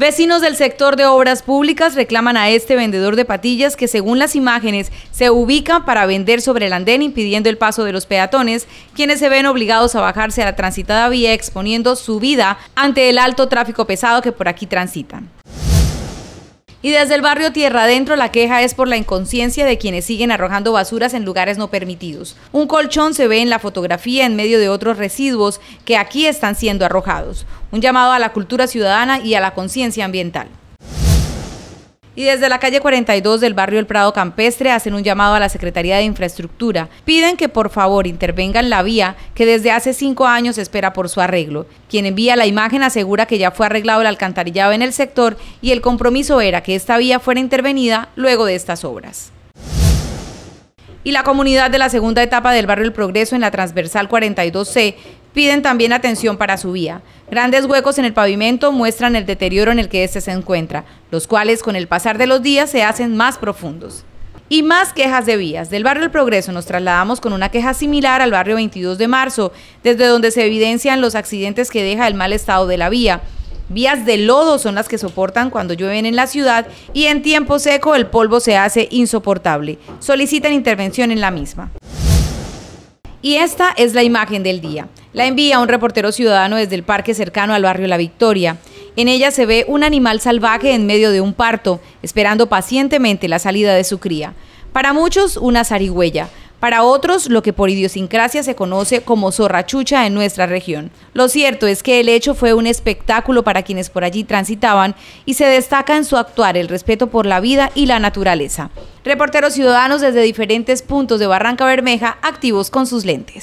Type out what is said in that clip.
Vecinos del sector de obras públicas reclaman a este vendedor de patillas que según las imágenes se ubica para vender sobre el andén impidiendo el paso de los peatones, quienes se ven obligados a bajarse a la transitada vía exponiendo su vida ante el alto tráfico pesado que por aquí transitan. Y desde el barrio Tierra Adentro la queja es por la inconsciencia de quienes siguen arrojando basuras en lugares no permitidos. Un colchón se ve en la fotografía en medio de otros residuos que aquí están siendo arrojados. Un llamado a la cultura ciudadana y a la conciencia ambiental. Y desde la calle 42 del barrio El Prado Campestre hacen un llamado a la Secretaría de Infraestructura. Piden que por favor intervengan la vía que desde hace cinco años espera por su arreglo. Quien envía la imagen asegura que ya fue arreglado el alcantarillado en el sector y el compromiso era que esta vía fuera intervenida luego de estas obras y la comunidad de la segunda etapa del barrio El Progreso en la transversal 42C piden también atención para su vía. Grandes huecos en el pavimento muestran el deterioro en el que este se encuentra, los cuales con el pasar de los días se hacen más profundos. Y más quejas de vías. Del barrio El Progreso nos trasladamos con una queja similar al barrio 22 de marzo, desde donde se evidencian los accidentes que deja el mal estado de la vía. Vías de lodo son las que soportan cuando llueven en la ciudad y en tiempo seco el polvo se hace insoportable. Solicitan intervención en la misma. Y esta es la imagen del día. La envía un reportero ciudadano desde el parque cercano al barrio La Victoria. En ella se ve un animal salvaje en medio de un parto, esperando pacientemente la salida de su cría. Para muchos, una zarigüeya, para otros, lo que por idiosincrasia se conoce como zorrachucha en nuestra región. Lo cierto es que el hecho fue un espectáculo para quienes por allí transitaban y se destaca en su actuar el respeto por la vida y la naturaleza. Reporteros ciudadanos desde diferentes puntos de Barranca Bermeja, activos con sus lentes.